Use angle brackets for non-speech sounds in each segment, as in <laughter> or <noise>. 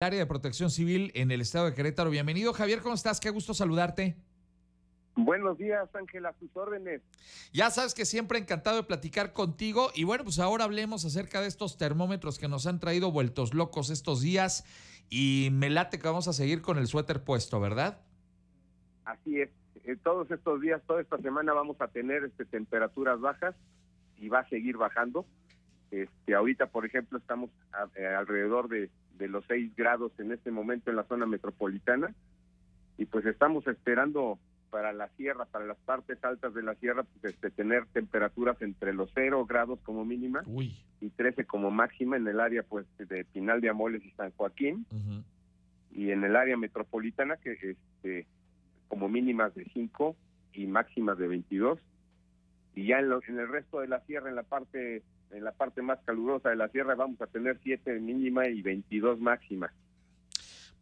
área de protección civil en el estado de Querétaro. Bienvenido, Javier, ¿cómo estás? Qué gusto saludarte. Buenos días, Ángel, a sus órdenes. Ya sabes que siempre encantado de platicar contigo. Y bueno, pues ahora hablemos acerca de estos termómetros que nos han traído vueltos locos estos días. Y me late que vamos a seguir con el suéter puesto, ¿verdad? Así es. Eh, todos estos días, toda esta semana vamos a tener este, temperaturas bajas y va a seguir bajando. Este, ahorita, por ejemplo, estamos eh, alrededor de, los 6 grados en este momento en la zona metropolitana y pues estamos esperando para la sierra, para las partes altas de la sierra, pues, este, tener temperaturas entre los 0 grados como mínima y 13 como máxima en el área pues de Pinal de Amoles y San Joaquín y en el área metropolitana que este, como mínimas de 5 y máximas de 22 y ya en, en el resto de la sierra, en la parte en la parte más calurosa de la sierra vamos a tener 7 mínima y 22 máxima.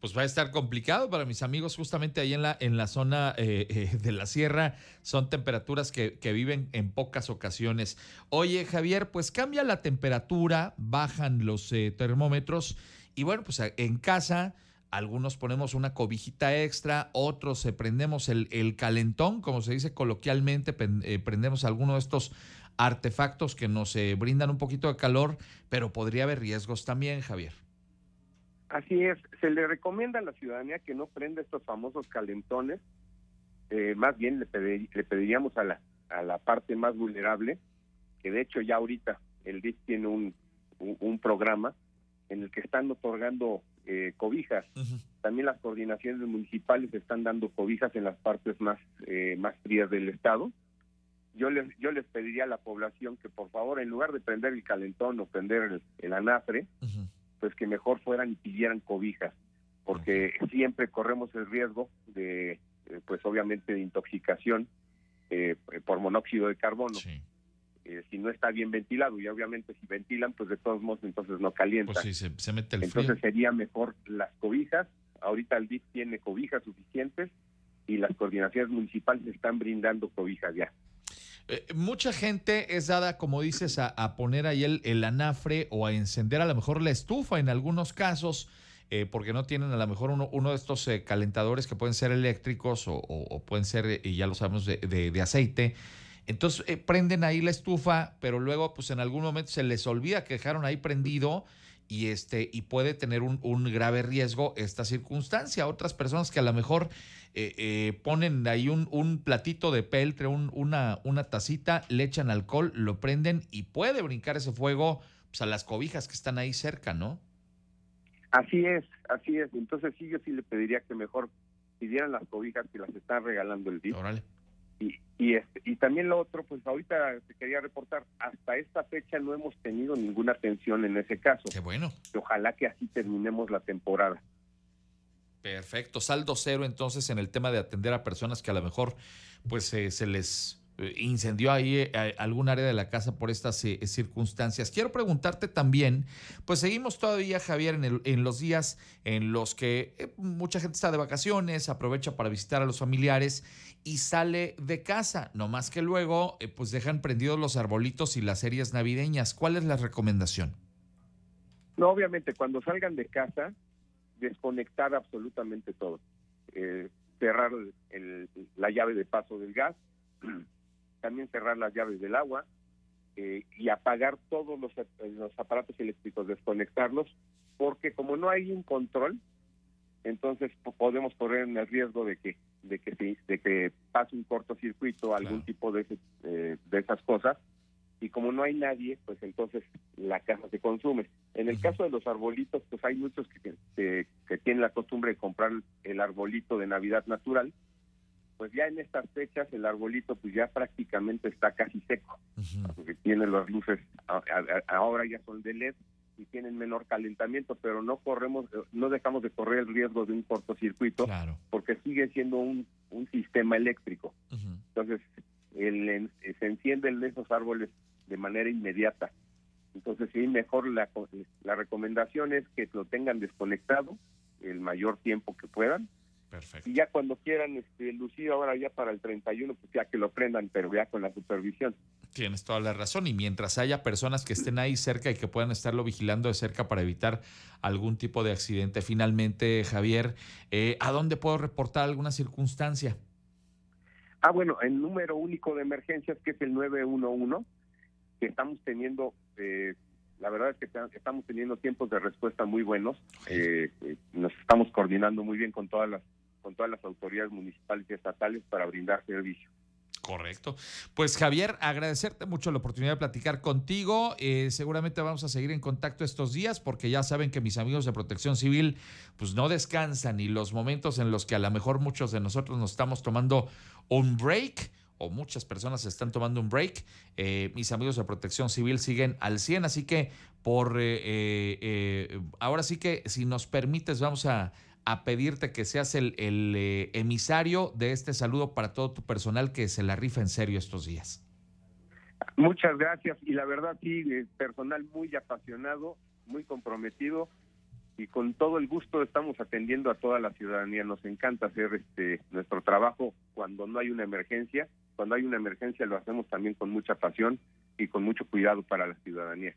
Pues va a estar complicado para mis amigos justamente ahí en la, en la zona eh, eh, de la sierra. Son temperaturas que, viven en pocas ocasiones. Oye Javier, pues cambia la temperatura, bajan los eh, termómetros y bueno, pues en casa algunos ponemos una cobijita extra, otros se prendemos el, calentón, como se dice coloquialmente, prendemos alguno de estos artefactos que nos eh, brindan un poquito de calor, pero podría haber riesgos también, Javier. Así es, se le recomienda a la ciudadanía que no prenda estos famosos calentones, eh, más bien le, le, pediríamos a la, a la parte más vulnerable, que de hecho ya ahorita el DIC tiene un, programa en el que están otorgando eh, cobijas. También las coordinaciones municipales están dando cobijas en las partes más, más frías del estado yo les, yo les pediría a la población que por favor, en lugar de prender el calentón o prender el, anafre, pues que mejor fueran y pidieran cobijas, porque siempre corremos el riesgo de, eh, pues obviamente, de intoxicación eh, por monóxido de carbono. Eh, si no está bien ventilado y obviamente si ventilan pues de todos modos entonces no calienta pues se, entonces sería mejor las cobijas ahorita el DIF tiene cobijas suficientes y las coordinaciones municipales están brindando cobijas ya eh, mucha gente es dada, como dices, a, poner ahí el, anafre o a encender a lo mejor la estufa en algunos casos, eh, porque no tienen a lo mejor uno, de estos eh, calentadores que pueden ser eléctricos o, pueden ser, ya lo sabemos, de, de aceite. Entonces prenden ahí la estufa, pero luego pues en algún momento se les olvida que dejaron ahí prendido y, este, y puede tener un, grave riesgo esta circunstancia. Otras personas que a lo mejor eh, eh, ponen ahí un, un, platito de peltre, un, una, una tacita, le echan alcohol, lo prenden y puede brincar ese fuego pues, a las cobijas que están ahí cerca, ¿no? Así es, así es. Entonces sí, yo sí le pediría que mejor pidieran las cobijas que las está regalando el día. Órale. Y, este, y también lo otro, pues ahorita te quería reportar, hasta esta fecha no hemos tenido ninguna atención en ese caso. Qué bueno. ojalá que así terminemos la temporada. Perfecto, saldo cero entonces en el tema de atender a personas que a lo mejor pues eh, se les eh, incendió ahí eh, algún área de la casa por estas eh, circunstancias. Quiero preguntarte también, pues seguimos todavía, Javier, en, los días en los que mucha gente está de vacaciones, aprovecha para visitar a los familiares y sale de casa, no más que luego, pues dejan prendidos los arbolitos y las series navideñas. ¿Cuál es la recomendación? No, obviamente, cuando salgan de casa, desconectar absolutamente todo. cerrar la llave de paso del gas <clears throat> también cerrar las llaves del agua eh, y apagar todos los, los aparatos eléctricos, desconectarlos, porque como no hay un control, entonces podemos correr en el riesgo de que de que de que pase un cortocircuito algún tipo de eh, de esas cosas y como no hay nadie pues entonces la casa se consume en el caso de los arbolitos pues hay muchos que, que, que, tienen la costumbre de comprar el arbolito de navidad natural pues ya en estas fechas el arbolito pues ya prácticamente está casi seco, porque tiene las luces, ahora ya son de LED y tienen menor calentamiento, pero no corremos, eh, no dejamos de correr el riesgo de un cortocircuito, porque sigue siendo un, un sistema eléctrico. Entonces, el, se encienden esos árboles de manera inmediata. Entonces, sí, mejor la, eh, la recomendación es que lo tengan desconectado el mayor tiempo que puedan Perfecto. Y ya cuando quieran este, lucido ahora ya para el 31, pues ya que lo prendan, pero ya con la supervisión. Tienes toda la razón. Y mientras haya personas que estén ahí cerca y que puedan estarlo vigilando de cerca para evitar algún tipo de accidente, finalmente, Javier, eh, ¿a dónde puedo reportar alguna circunstancia? Ah, bueno, el número único de emergencias que es el 911, que estamos teniendo eh, la verdad es que estamos teniendo tiempos de respuesta muy buenos. Eh, eh, nos estamos coordinando muy bien con todas las con todas las autoridades municipales y estatales para brindar servicio. Correcto. Pues Javier, agradecerte mucho la oportunidad de platicar contigo. Eh, seguramente vamos a seguir en contacto estos días porque ya saben que mis amigos de Protección Civil pues no descansan y los momentos en los que a lo mejor muchos de nosotros nos estamos tomando un break o muchas personas están tomando un break. Eh, mis amigos de Protección Civil siguen al 100, así que por eh, eh, ahora sí que si nos permites vamos a, pedirte que seas el, emisario de este saludo para todo tu personal que se la rifa en serio estos días. Muchas gracias y la verdad sí, personal muy apasionado, muy comprometido y con todo el gusto estamos atendiendo a toda la ciudadanía. Nos encanta hacer este nuestro trabajo cuando no hay una emergencia cuando hay una emergencia lo hacemos también con mucha pasión y con mucho cuidado para la ciudadanía.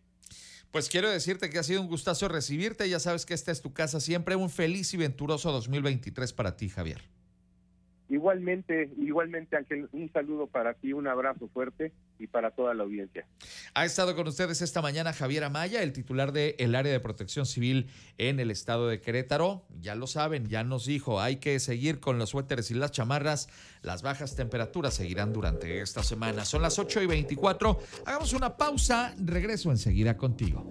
Pues quiero decirte que ha sido un gustazo recibirte, ya sabes que esta es tu casa siempre, un feliz y venturoso 2023 para ti, Javier. Igualmente, igualmente Ángel, un saludo para ti, un abrazo fuerte y para toda la audiencia. Ha estado con ustedes esta mañana Javier Amaya, el titular del área de protección civil en el estado de Querétaro. Ya lo saben, ya nos dijo, hay que seguir con los suéteres y las chamarras. Las bajas temperaturas seguirán durante esta semana. Son las 8 y 24. Hagamos una pausa, regreso enseguida contigo.